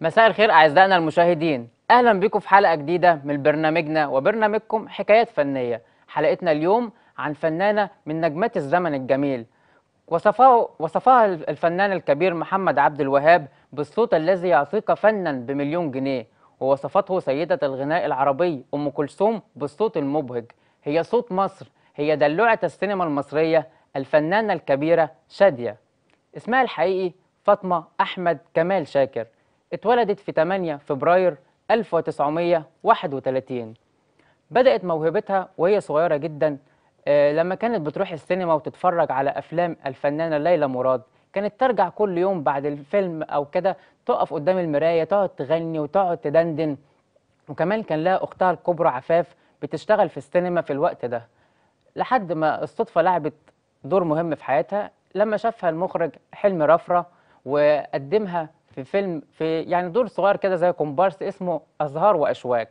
مساء الخير أعزائنا المشاهدين أهلا بكم في حلقة جديدة من برنامجنا وبرنامجكم حكايات فنية حلقتنا اليوم عن فنانة من نجمات الزمن الجميل وصفه وصفها الفنان الكبير محمد عبد الوهاب بالصوت الذي يعطيك فنا بمليون جنيه ووصفته سيدة الغناء العربي أم كلثوم بالصوت المبهج هي صوت مصر هي دلوعة السينما المصرية الفنانة الكبيرة شادية اسمها الحقيقي فاطمة أحمد كمال شاكر اتولدت في 8 فبراير 1931 بدأت موهبتها وهي صغيرة جدا آه، لما كانت بتروح السينما وتتفرج على أفلام الفنانة ليلى مراد كانت ترجع كل يوم بعد الفيلم أو كده تقف قدام المراية تقعد تغني وتقعد تدندن وكمان كان لها أختها الكبرى عفاف بتشتغل في السينما في الوقت ده لحد ما الصدفة لعبت دور مهم في حياتها لما شافها المخرج حلمي رفرة وقدمها في فيلم في يعني دور صغير كده زي كومبارس اسمه ازهار واشواك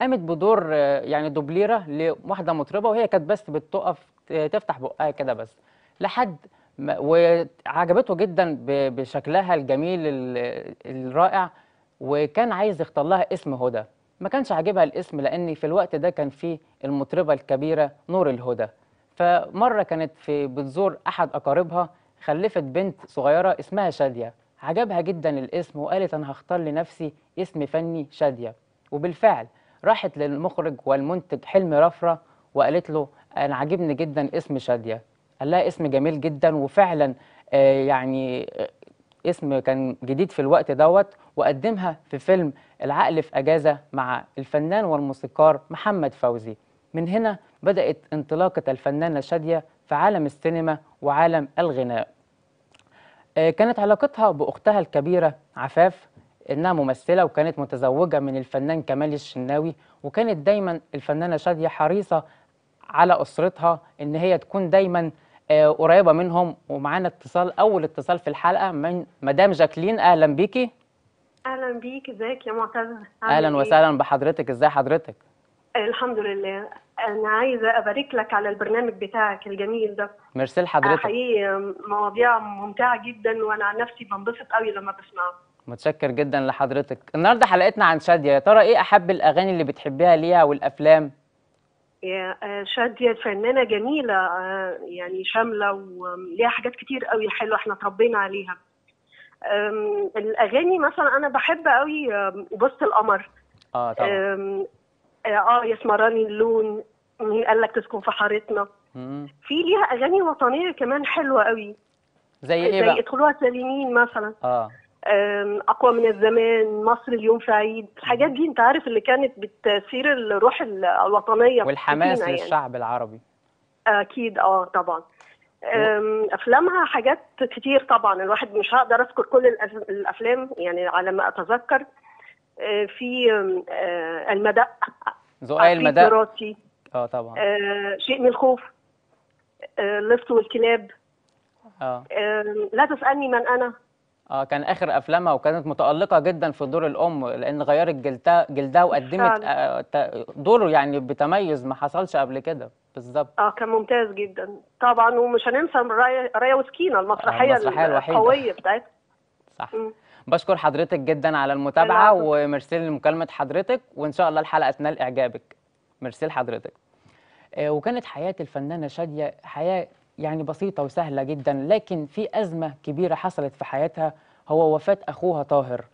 قامت بدور يعني دوبليره لواحده مطربه وهي كانت بس بتقف تفتح بقها كده بس لحد وعجبته جدا بشكلها الجميل الرائع وكان عايز يختار لها اسم هدى ما كانش عاجبها الاسم لان في الوقت ده كان في المطربه الكبيره نور الهدى فمره كانت في بتزور احد اقاربها خلفت بنت صغيره اسمها شاديه عجبها جدا الاسم وقالت أنا هختار لنفسي اسم فني شادية وبالفعل راحت للمخرج والمنتج حلمي رفرة وقالت له أنا عاجبني جدا اسم شادية قال لها اسم جميل جدا وفعلا آه، يعني آه، اسم كان جديد في الوقت دوت وقدمها في فيلم العقل في أجازة مع الفنان والموسيقار محمد فوزي من هنا بدأت انطلاقة الفنانة شادية في عالم السينما وعالم الغناء آه، كانت علاقتها باختها الكبيره عفاف انها ممثله وكانت متزوجه من الفنان كمال الشناوي وكانت دايما الفنانه شاديه حريصه على اسرتها ان هي تكون دايما آه، قريبه منهم ومعانا اتصال اول اتصال في الحلقه من مدام جاكلين اهلا بيكي اهلا بيك ازيك يا معتز اهلا إيه؟ وسهلا بحضرتك ازاي حضرتك الحمد لله انا عايزه ابارك لك على البرنامج بتاعك الجميل ده ميرسي لحضرتك حقيقي مواضيع ممتعه جدا وانا عن نفسي بنبسط قوي لما بسمعه متشكر جدا لحضرتك النهارده حلقتنا عن شاديه يا ترى ايه احب الاغاني اللي بتحبيها ليها والافلام يا آه، شاديه فنانه جميله آه، يعني شامله وليها حاجات كتير قوي حلوه احنا اتربينا عليها الاغاني مثلا انا بحب قوي بوست آه، القمر اه طبعا اه, آه، يا سمراني اللون مين قال لك تسكن في حارتنا في ليها اغاني وطنيه كمان حلوه قوي زي ايه بقى؟ زي ادخلوها سالمين مثلا اه اقوى من الزمان مصر اليوم في عيد الحاجات دي انت عارف اللي كانت بتثير الروح الوطنيه والحماس يعني. للشعب العربي اكيد اه طبعا افلامها حاجات كتير طبعا الواحد مش هقدر اذكر كل الافلام يعني على ما اتذكر آه، آه، آه، في المدق زقاق المدق دراسي اه طبعا شيء من الخوف اللص والكلاب اه لا تسالني من انا اه كان اخر افلامها وكانت متالقه جدا في دور الام لان غيرت جلدها جلدها وقدمت دوره يعني بتميز ما حصلش قبل كده بالظبط اه كان ممتاز جدا طبعا ومش هننسى رايا وسكينه المسرحيه القويه بتاعتها صح م. بشكر حضرتك جدا على المتابعه وميرسي لمكالمه حضرتك وان شاء الله الحلقه تنال اعجابك ميرسي لحضرتك آه، وكانت حياه الفنانه شاديه حياه يعني بسيطه وسهله جدا لكن في ازمه كبيره حصلت في حياتها هو وفاه اخوها طاهر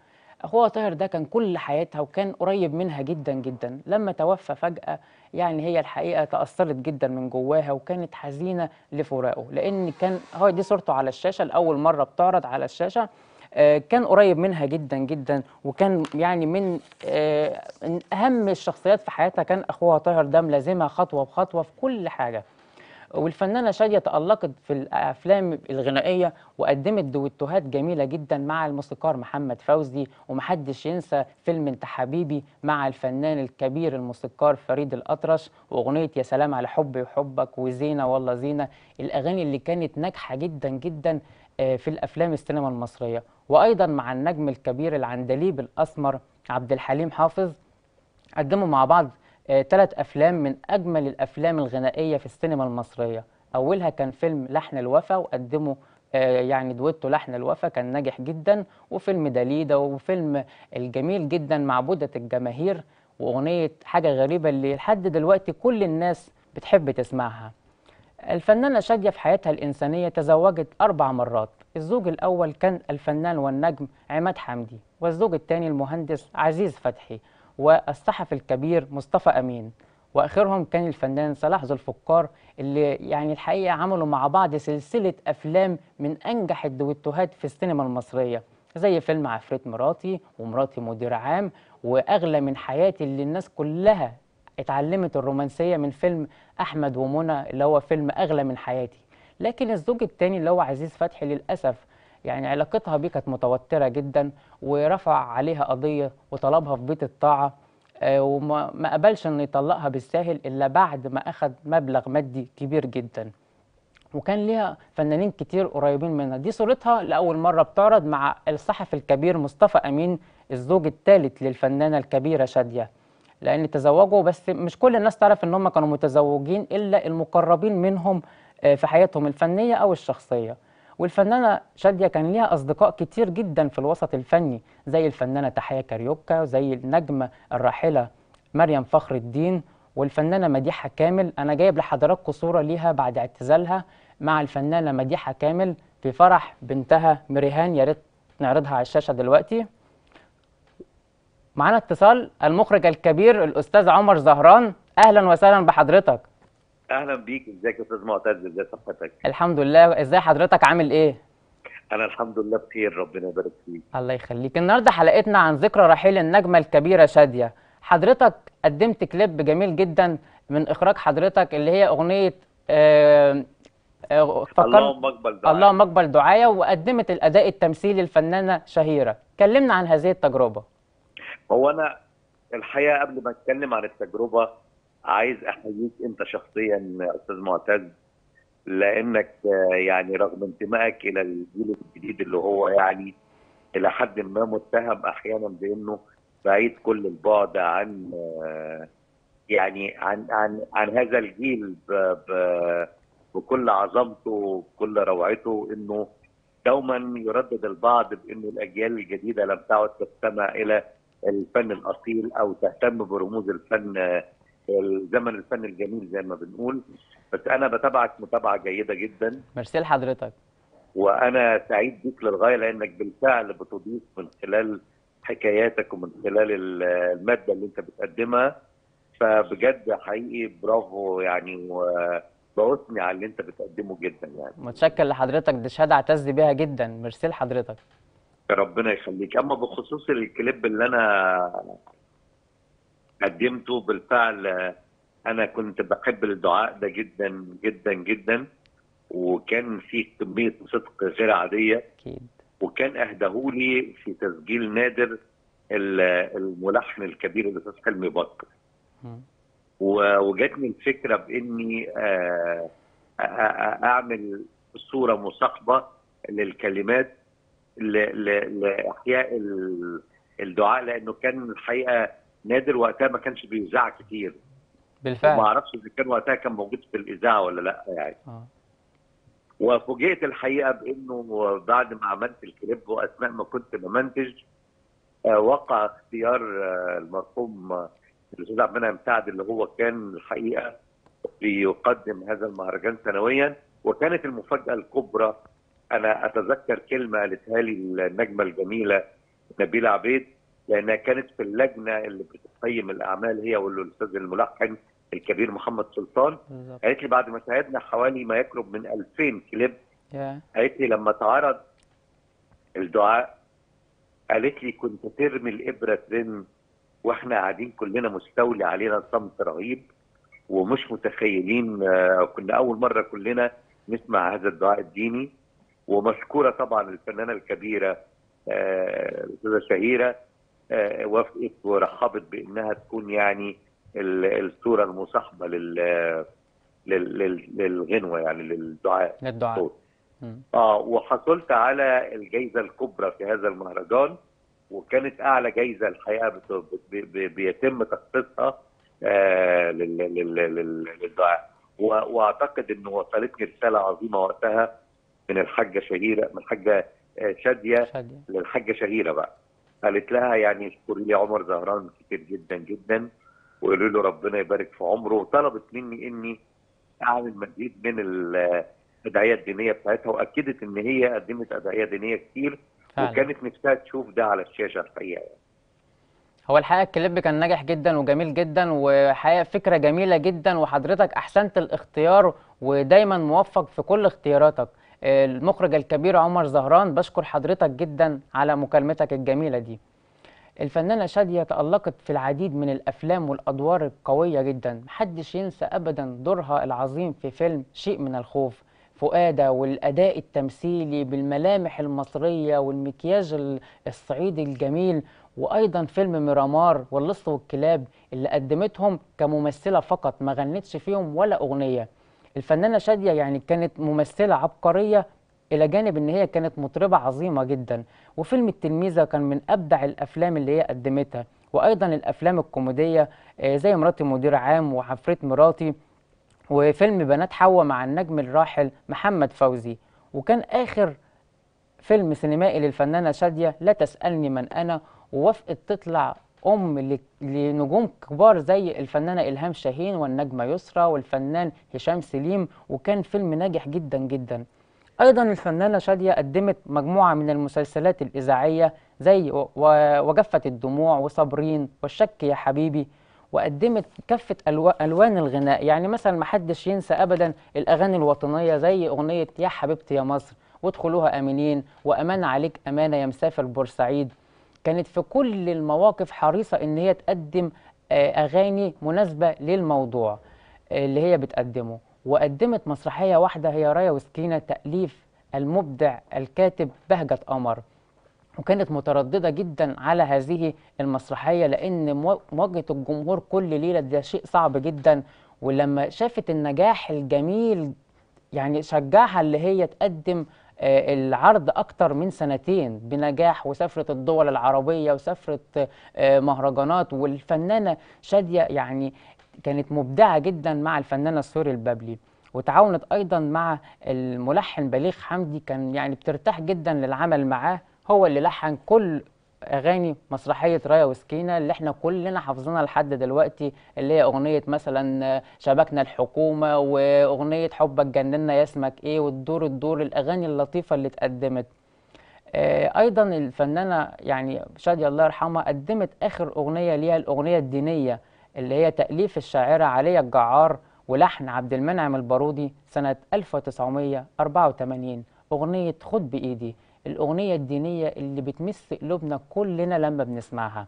اخوها طاهر ده كان كل حياتها وكان قريب منها جدا جدا لما توفى فجاه يعني هي الحقيقه تاثرت جدا من جواها وكانت حزينه لفراقه لان كان هو دي صورته على الشاشه لاول مره بتعرض على الشاشه آه، كان قريب منها جدا جدا وكان يعني من آه، اهم الشخصيات في حياتها كان اخوها طاهر ده لازمها خطوه بخطوه في كل حاجه والفنانة شادية تألقت في الأفلام الغنائية وقدمت دويتوهات جميلة جدا مع الموسيقار محمد فوزي ومحدش ينسى فيلم انت حبيبي مع الفنان الكبير الموسيقار فريد الأطرش وأغنية يا سلام على حبي وحبك وزينة والله زينة الأغاني اللي كانت ناجحة جدا جدا آه، في الافلام السينما المصريه وايضا مع النجم الكبير العندليب الاسمر عبد الحليم حافظ قدموا مع بعض ثلاث آه، افلام من اجمل الافلام الغنائيه في السينما المصريه اولها كان فيلم لحن الوفا وقدمه آه، يعني دويتو لحن الوفا كان ناجح جدا وفيلم دليده وفيلم الجميل جدا معبودة الجماهير واغنيه حاجه غريبه اللي لحد دلوقتي كل الناس بتحب تسمعها الفنانة شادية في حياتها الإنسانية تزوجت أربع مرات الزوج الأول كان الفنان والنجم عماد حمدي والزوج الثاني المهندس عزيز فتحي والصحفي الكبير مصطفى أمين وآخرهم كان الفنان صلاح ذو الفقار اللي يعني الحقيقة عملوا مع بعض سلسلة أفلام من أنجح الدويتوهات في السينما المصرية زي فيلم عفريت مراتي ومراتي مدير عام وأغلى من حياتي اللي الناس كلها اتعلمت الرومانسيه من فيلم احمد ومنى اللي هو فيلم اغلى من حياتي لكن الزوج الثاني اللي هو عزيز فتحي للاسف يعني علاقتها بيه كانت متوتره جدا ورفع عليها قضيه وطلبها في بيت الطاعه آه، وما قبلش انه يطلقها بالساهل الا بعد ما اخذ مبلغ مادي كبير جدا وكان ليها فنانين كتير قريبين منها دي صورتها لاول مره بتعرض مع الصحفي الكبير مصطفى امين الزوج الثالث للفنانه الكبيره شاديه لان تزوجوا بس مش كل الناس تعرف ان هم كانوا متزوجين الا المقربين منهم آه، في حياتهم الفنيه او الشخصيه والفنانه شاديه كان ليها اصدقاء كتير جدا في الوسط الفني زي الفنانه تحيه كاريوكا وزي النجمه الراحله مريم فخر الدين والفنانه مديحه كامل انا جايب لحضراتكم صوره ليها بعد اعتزالها مع الفنانه مديحه كامل في فرح بنتها مريهان يا ريت نعرضها على الشاشه دلوقتي معانا اتصال المخرج الكبير الاستاذ عمر زهران اهلا وسهلا بحضرتك اهلا بيك ازيك يا استاذ معتز ازي صحتك الحمد لله ازاي حضرتك عامل ايه انا الحمد لله بخير ربنا يبارك فيك الله يخليك النهارده حلقتنا عن ذكرى رحيل النجمه الكبيره شاديه حضرتك قدمت كليب جميل جدا من اخراج حضرتك اللي هي اغنيه آه, آه، فكر اللهم اقبل دعايا اللهم اقبل دعايا وقدمت الاداء التمثيلي الفنانه شهيره كلمنا عن هذه التجربه هو انا الحقيقه قبل ما اتكلم عن التجربه عايز احييك انت شخصيا استاذ معتز لانك يعني رغم انتمائك الى الجيل الجديد اللي هو يعني الى حد ما متهم احيانا بانه بعيد كل البعد عن يعني عن عن عن هذا الجيل ب ب بكل عظمته بكل روعته انه دوما يردد البعض بانه الاجيال الجديده لم تعد تستمع الى الفن الاصيل او تهتم برموز الفن زمن الفن الجميل زي ما بنقول بس انا بتابعك متابعه جيده جدا ميرسي لحضرتك وانا سعيد بيك للغايه لانك بالفعل بتضيف من خلال حكاياتك ومن خلال الماده اللي انت بتقدمها فبجد حقيقي برافو يعني بثني على اللي انت بتقدمه جدا يعني متشكر لحضرتك دي شهاده اعتز بيها جدا ميرسي لحضرتك ربنا يخليك اما بخصوص الكليب اللي انا قدمته بالفعل انا كنت بحب الدعاء ده جدا جدا جدا وكان فيه كميه صدق غير عاديه وكان اهداهولي في تسجيل نادر الملحن الكبير الاستاذ حلمي بكر وجاتني الفكره باني آه، اعمل صوره مصاحبه للكلمات لاحياء الدعاء لانه كان الحقيقه نادر وقتها ما كانش بيذاع كتير بالفعل ما اعرفش اذا كان وقتها كان موجود في الاذاعه ولا لا يعني آه. وفوجئت الحقيقه بانه بعد ما عملت الكليب واثناء ما كنت بمنتج آه، وقع اختيار آه، المرحوم آه، الاستاذ عبد المنعم سعد اللي هو كان الحقيقه بيقدم هذا المهرجان سنويا وكانت المفاجاه الكبرى انا اتذكر كلمه قالتها لي النجمه الجميله نبيله عبيد لانها كانت في اللجنه اللي بتقيم الاعمال هي والاستاذ الملحن الكبير محمد سلطان قالت لي بعد ما شاهدنا حوالي ما يقرب من 2000 كليب قالت لي لما اتعرض الدعاء قالت لي كنت ترمي الابره ترن واحنا قاعدين كلنا مستولي علينا صمت رهيب ومش متخيلين آه، كنا اول مره كلنا نسمع هذا الدعاء الديني ومشكوره طبعا الفنانه الكبيره آه، الاستاذه شهيره آه، وافقت ورحبت بانها تكون يعني الصوره المصاحبه لل للغنوه يعني للدعاء للدعاء اه وحصلت على الجائزه الكبرى في هذا المهرجان وكانت اعلى جائزه الحقيقه بيتم تخصيصها آه، للدعاء واعتقد انه وصلتني رساله عظيمه وقتها من الحاجه شهيره من الحاجه آه، شاديه للحاجه شهيره بقى قالت لها يعني اشكري لي عمر زهران كتير جدا جدا وقولوا له ربنا يبارك في عمره وطلبت مني اني اعمل مزيد من الادعيه آه، الدينيه بتاعتها واكدت ان هي قدمت ادعيه دينيه كتير فعلا. وكانت نفسها تشوف ده على الشاشه الحقيقه يعني. هو الحقيقه الكليب كان ناجح جدا وجميل جدا وحقيقه فكره جميله جدا وحضرتك احسنت الاختيار ودايما موفق في كل اختياراتك المخرج الكبير عمر زهران بشكر حضرتك جدا على مكالمتك الجميلة دي الفنانة شادية تألقت في العديد من الأفلام والأدوار القوية جدا محدش ينسى أبدا دورها العظيم في فيلم شيء من الخوف فؤادة والأداء التمثيلي بالملامح المصرية والمكياج الصعيدي الجميل وأيضا فيلم ميرامار واللص والكلاب اللي قدمتهم كممثلة فقط ما غنتش فيهم ولا أغنية الفنانه شاديه يعني كانت ممثله عبقريه الى جانب ان هي كانت مطربه عظيمه جدا وفيلم التلميذه كان من ابدع الافلام اللي هي قدمتها وايضا الافلام الكوميديه آه، زي مراتي مدير عام وحفرت مراتي وفيلم بنات حواء مع النجم الراحل محمد فوزي وكان اخر فيلم سينمائي للفنانه شاديه لا تسالني من انا ووافقت تطلع أم لنجوم كبار زي الفنانة إلهام شاهين والنجمة يسرى والفنان هشام سليم وكان فيلم ناجح جدا جدا أيضا الفنانة شادية قدمت مجموعة من المسلسلات الإذاعية زي وجفة الدموع وصابرين والشك يا حبيبي وقدمت كافة ألوان الغناء يعني مثلا ما حدش ينسى أبدا الأغاني الوطنية زي أغنية يا حبيبتي يا مصر وادخلوها آمنين وأمان عليك أمانة يا مسافر بورسعيد كانت في كل المواقف حريصة إن هي تقدم آه، أغاني مناسبة للموضوع آه، اللي هي بتقدمه وقدمت مسرحية واحدة هي رايا وسكينة تأليف المبدع الكاتب بهجة قمر وكانت مترددة جدا على هذه المسرحية لأن مواجهة الجمهور كل ليلة ده شيء صعب جدا ولما شافت النجاح الجميل يعني شجعها اللي هي تقدم آه، العرض أكتر من سنتين بنجاح وسفرة الدول العربية وسفرة آه، مهرجانات والفنانة شادية يعني كانت مبدعة جدا مع الفنانة سوري البابلي وتعاونت أيضا مع الملحن بليغ حمدي كان يعني بترتاح جدا للعمل معاه هو اللي لحن كل اغاني مسرحيه رايا وسكينه اللي احنا كلنا حافظينها لحد دلوقتي اللي هي اغنيه مثلا شبكنا الحكومه واغنيه حبك جننا يا اسمك ايه والدور الدور الاغاني اللطيفه اللي اتقدمت آه، ايضا الفنانه يعني شاديه الله يرحمها قدمت اخر اغنيه ليها الاغنيه الدينيه اللي هي تاليف الشاعره علي الجعار ولحن عبد المنعم البارودي سنه 1984 اغنيه خد بايدي الأغنية الدينية اللي بتمس قلوبنا كلنا لما بنسمعها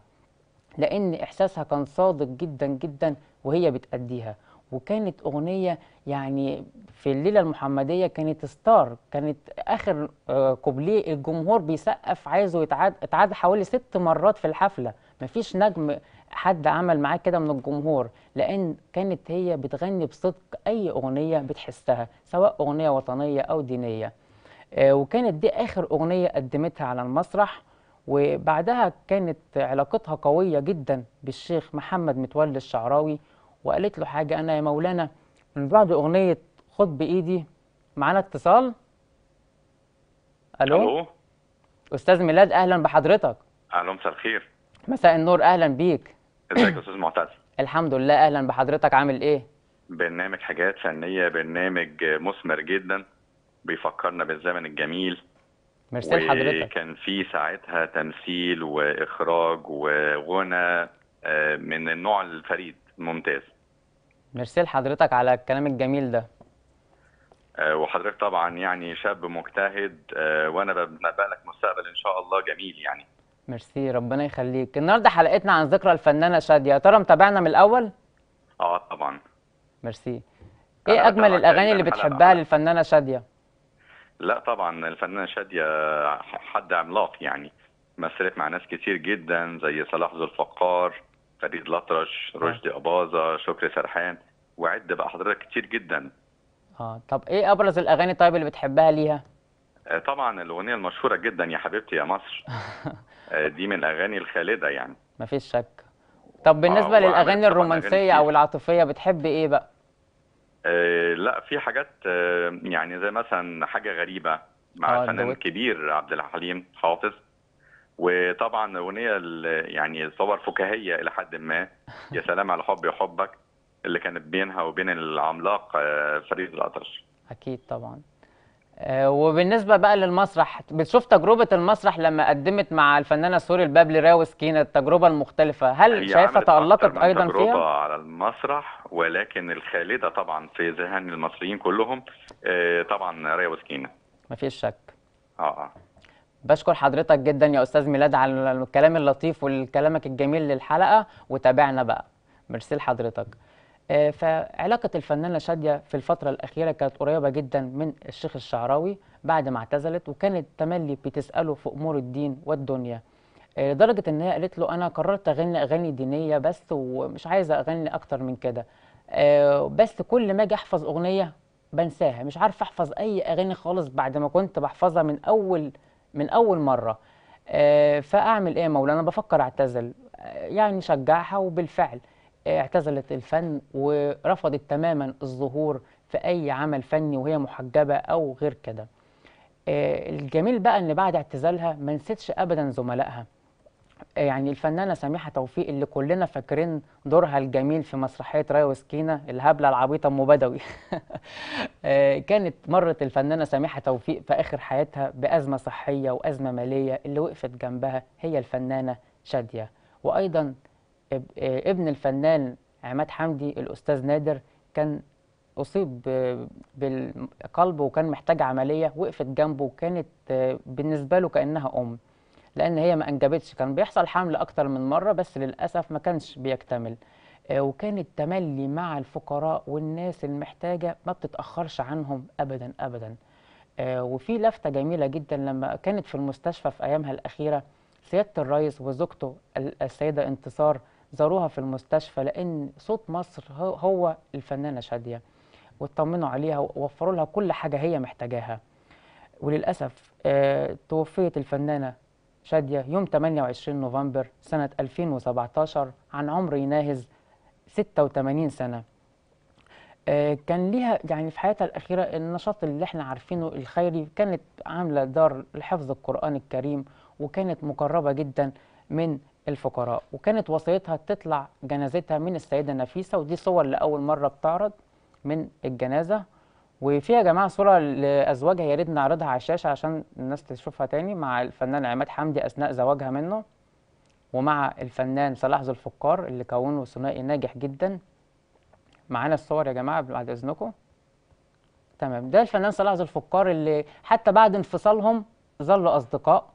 لأن إحساسها كان صادق جدا جدا وهي بتأديها وكانت أغنية يعني في الليلة المحمدية كانت ستار كانت آخر آه، كوبليه الجمهور بيسقف عايزه يتعاد حوالي ست مرات في الحفلة مفيش نجم حد عمل معاه كده من الجمهور لأن كانت هي بتغني بصدق أي أغنية بتحسها سواء أغنية وطنية أو دينية آه، وكانت دي اخر اغنيه قدمتها على المسرح وبعدها كانت علاقتها قويه جدا بالشيخ محمد متولي الشعراوي وقالت له حاجه انا يا مولانا من بعد اغنيه خد بايدي معانا اتصال الو الو استاذ ميلاد اهلا بحضرتك اهلا مساء الخير مساء النور اهلا بيك ازيك يا استاذ معتز الحمد لله اهلا بحضرتك عامل ايه برنامج حاجات فنيه برنامج مثمر جدا بيفكرنا بالزمن الجميل ميرسي لحضرتك وكان في ساعتها تمثيل واخراج وغنى آه، من النوع الفريد ممتاز ميرسي لحضرتك على الكلام الجميل ده آه، وحضرتك طبعا يعني شاب مجتهد آه، وانا بتنبأ لك مستقبل ان شاء الله جميل يعني ميرسي ربنا يخليك النهارده حلقتنا عن ذكرى الفنانه شاديه يا ترى متابعنا من الاول اه طبعا ميرسي ايه اجمل الاغاني اللي بتحبها للفنانه شاديه لا طبعا الفنانه شاديه حد عملاق يعني مثلت مع ناس كتير جدا زي صلاح ذو الفقار فريد الأطرش رشدي نعم. اباظه شكري سرحان وعد بقى حضرتك كتير جدا اه طب ايه ابرز الاغاني طيب اللي بتحبها ليها آه، طبعا الاغنيه المشهوره جدا يا حبيبتي يا مصر آه، دي من الاغاني الخالده يعني مفيش شك طب بالنسبه آه للاغاني الرومانسيه او العاطفيه بتحب ايه بقى آه، لا في حاجات آه، يعني زي مثلا حاجه غريبه مع آه، الفنان الكبير عبد الحليم حافظ وطبعا اغنيه يعني صور فكاهيه الى حد ما يا سلام على حبي وحبك اللي كانت بينها وبين العملاق فريد الاطرش اكيد طبعا آه، وبالنسبه بقى للمسرح بتشوف تجربه المسرح لما قدمت مع الفنانه سوري البابلي راوس كينا التجربه المختلفه هل شايفه تالقت ايضا تجربة فيها على المسرح ولكن الخالده طبعا في ذهن المصريين كلهم آه، طبعا راوس كينا مفيش شك اه اه بشكر حضرتك جدا يا استاذ ميلاد على الكلام اللطيف وكلامك الجميل للحلقه وتابعنا بقى ميرسي لحضرتك آه، فعلاقة الفنانة شادية في الفترة الأخيرة كانت قريبة جدا من الشيخ الشعراوي بعد ما اعتزلت وكانت تملي بتسأله في أمور الدين والدنيا آه، لدرجة إن هي قالت له أنا قررت أغني أغاني دينية بس ومش عايزة أغني أكتر من كده آه، بس كل ما أجي أحفظ أغنية بنساها مش عارفة أحفظ أي أغاني خالص بعد ما كنت بحفظها من أول من أول مرة فأعمل إيه يا مولانا بفكر أعتزل يعني شجعها وبالفعل اعتزلت الفن ورفضت تماما الظهور في أي عمل فني وهي محجبة أو غير كده آه، الجميل بقى ان بعد اعتزالها ما نسيتش ابدا زملائها آه، يعني الفنانه سميحه توفيق اللي كلنا فاكرين دورها الجميل في مسرحيه رايه وسكينه الهبله العبيطه ام بدوي آه، كانت مرت الفنانه سميحه توفيق في اخر حياتها بازمه صحيه وازمه ماليه اللي وقفت جنبها هي الفنانه شاديه وايضا آه، ابن الفنان عماد حمدي الأستاذ نادر كان أصيب بالقلب وكان محتاج عملية وقفت جنبه وكانت آه، بالنسبة له كأنها أم لأن هي ما أنجبتش كان بيحصل حمل أكتر من مرة بس للأسف ما كانش بيكتمل آه، وكان التملي مع الفقراء والناس المحتاجة ما بتتأخرش عنهم أبدا أبدا وفي لفتة جميلة جدا لما كانت في المستشفى في أيامها الأخيرة سيادة الرئيس وزوجته السيدة انتصار زاروها في المستشفى لان صوت مصر هو الفنانه شاديه واطمنوا عليها ووفروا لها كل حاجه هي محتاجاها وللاسف آه، توفيت الفنانه شاديه يوم 28 نوفمبر سنه 2017 عن عمر يناهز 86 سنه آه، كان ليها يعني في حياتها الأخيرة النشاط اللي احنا عارفينه الخيري كانت عاملة دار لحفظ القرآن الكريم وكانت مقربة جدا من الفقراء وكانت وصيتها تطلع جنازتها من السيدة نفيسة ودي صور لأول مرة بتعرض من الجنازة وفيها يا جماعة صورة لأزواجها يا ريت نعرضها على الشاشة عشان الناس تشوفها تاني مع الفنان عماد حمدي أثناء زواجها منه ومع الفنان صلاح ذو الفقار اللي كونه ثنائي ناجح جدا معانا الصور يا جماعة بعد إذنكم تمام ده الفنان صلاح ذو الفقار اللي حتى بعد انفصالهم ظلوا أصدقاء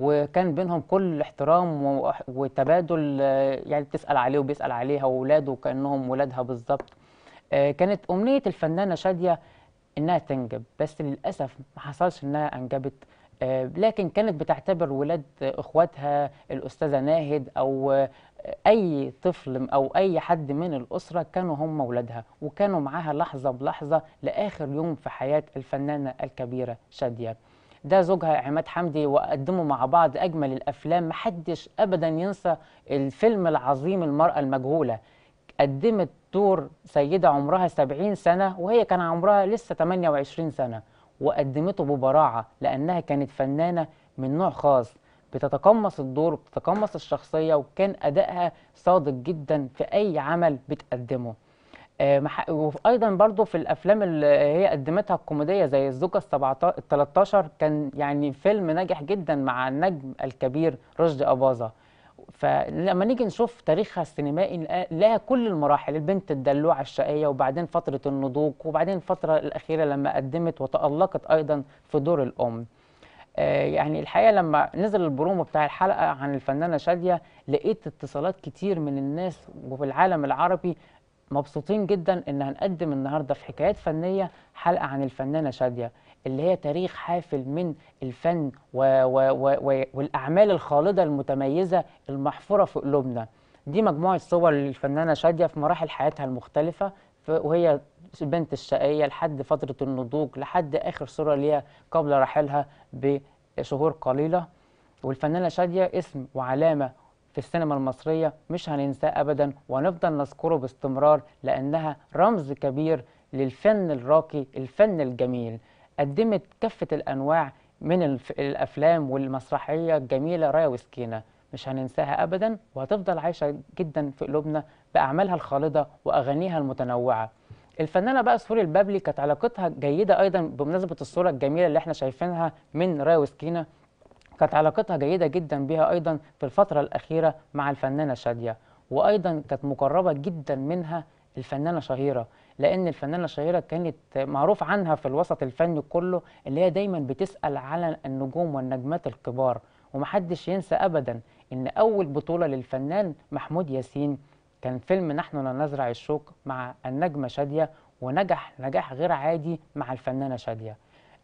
وكان بينهم كل احترام وتبادل آه، يعني بتسال عليه وبيسال عليها واولاده كانهم ولادها بالظبط آه، كانت امنيه الفنانه شاديه انها تنجب بس للاسف ما حصلش انها انجبت آه، لكن كانت بتعتبر ولاد اخواتها الاستاذه ناهد او اي طفل او اي حد من الاسره كانوا هم ولادها وكانوا معاها لحظه بلحظه لاخر يوم في حياه الفنانه الكبيره شاديه ده زوجها عماد حمدي وقدموا مع بعض أجمل الأفلام محدش أبدا ينسى الفيلم العظيم المرأة المجهولة قدمت دور سيدة عمرها 70 سنة وهي كان عمرها لسه 28 سنة وقدمته ببراعة لأنها كانت فنانة من نوع خاص بتتقمص الدور بتتقمص الشخصية وكان أدائها صادق جدا في أي عمل بتقدمه آه، وايضا برضو في الافلام اللي هي قدمتها الكوميديه زي الزوجه ال 13 كان يعني فيلم ناجح جدا مع النجم الكبير رشدي اباظه فلما نيجي نشوف تاريخها السينمائي لها كل المراحل البنت الدلوعه الشقيه وبعدين فتره النضوج وبعدين الفتره الاخيره لما قدمت وتالقت ايضا في دور الام آه، يعني الحقيقه لما نزل البرومو بتاع الحلقه عن الفنانه شاديه لقيت اتصالات كتير من الناس وفي العالم العربي مبسوطين جدا ان هنقدم النهارده في حكايات فنيه حلقه عن الفنانه شاديه اللي هي تاريخ حافل من الفن و و و و والاعمال الخالده المتميزه المحفوره في قلوبنا دي مجموعه صور للفنانه شاديه في مراحل حياتها المختلفه وهي بنت الشقيه لحد فتره النضوج لحد اخر صوره ليها قبل رحيلها بشهور قليله والفنانه شاديه اسم وعلامه في السينما المصرية مش هننساه أبدا ونفضل نذكره باستمرار لأنها رمز كبير للفن الراقي الفن الجميل قدمت كافة الأنواع من الأفلام والمسرحية الجميلة رايا وسكينة مش هننساها أبدا وهتفضل عايشة جدا في قلوبنا بأعمالها الخالدة وأغانيها المتنوعة الفنانه بقى سوري البابلي كانت علاقتها جيده ايضا بمناسبه الصوره الجميله اللي احنا شايفينها من رايا وسكينه كانت علاقتها جيدة جدا بها أيضا في الفترة الأخيرة مع الفنانة شادية وأيضا كانت مقربة جدا منها الفنانة شهيرة لأن الفنانة شهيرة كانت معروف عنها في الوسط الفني كله اللي هي دايما بتسأل على النجوم والنجمات الكبار ومحدش ينسى أبدا إن أول بطولة للفنان محمود ياسين كان فيلم نحن لا نزرع الشوق مع النجمة شادية ونجح نجاح غير عادي مع الفنانة شادية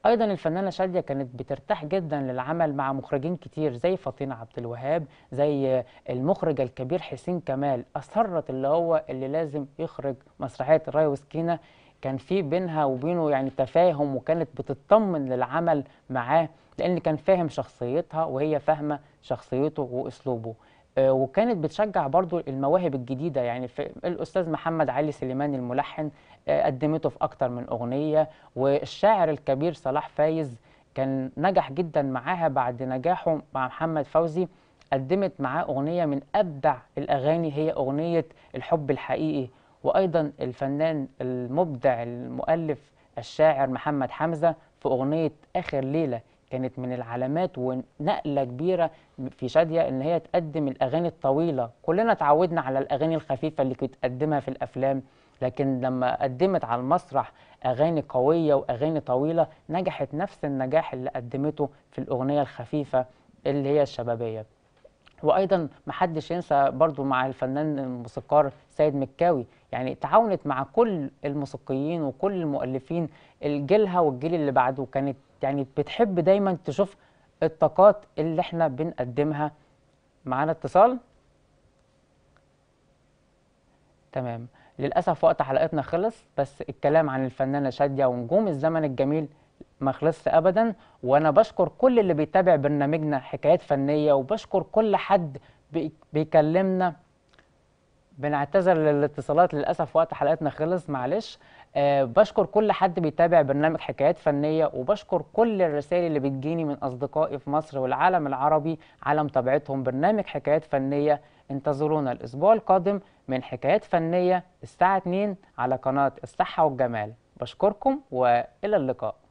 ايضا الفنانه شاديه كانت بترتاح جدا للعمل مع مخرجين كتير زي فاطمه عبد الوهاب زي المخرج الكبير حسين كمال اصرت اللي هو اللي لازم يخرج مسرحيه الرايه وسكينه كان في بينها وبينه يعني تفاهم وكانت بتطمن للعمل معاه لان كان فاهم شخصيتها وهي فاهمه شخصيته واسلوبه آه، وكانت بتشجع برضو المواهب الجديدة يعني الأستاذ محمد علي سليمان الملحن آه، قدمته في أكتر من أغنية والشاعر الكبير صلاح فايز كان نجح جدا معاها بعد نجاحه مع محمد فوزي قدمت معاه أغنية من أبدع الأغاني هي أغنية الحب الحقيقي وأيضا الفنان المبدع المؤلف الشاعر محمد حمزة في أغنية آخر ليلة كانت من العلامات ونقلة كبيرة في شادية إن هي تقدم الأغاني الطويلة كلنا اتعودنا على الأغاني الخفيفة اللي كنت تقدمها في الأفلام لكن لما قدمت على المسرح أغاني قوية وأغاني طويلة نجحت نفس النجاح اللي قدمته في الأغنية الخفيفة اللي هي الشبابية وايضا ما حدش ينسى برضو مع الفنان الموسيقار سيد مكاوي يعني تعاونت مع كل الموسيقيين وكل المؤلفين الجيلها والجيل اللي بعده كانت يعني بتحب دايما تشوف الطاقات اللي احنا بنقدمها معانا اتصال تمام للاسف وقت حلقتنا خلص بس الكلام عن الفنانه شاديه ونجوم الزمن الجميل ما خلصش ابدا وانا بشكر كل اللي بيتابع برنامجنا حكايات فنيه وبشكر كل حد بيكلمنا بنعتذر للاتصالات للاسف وقت حلقتنا خلص معلش أه بشكر كل حد بيتابع برنامج حكايات فنيه وبشكر كل الرسائل اللي بتجيني من اصدقائي في مصر والعالم العربي على متابعتهم برنامج حكايات فنيه انتظرونا الاسبوع القادم من حكايات فنيه الساعه 2 على قناه الصحه والجمال بشكركم والى اللقاء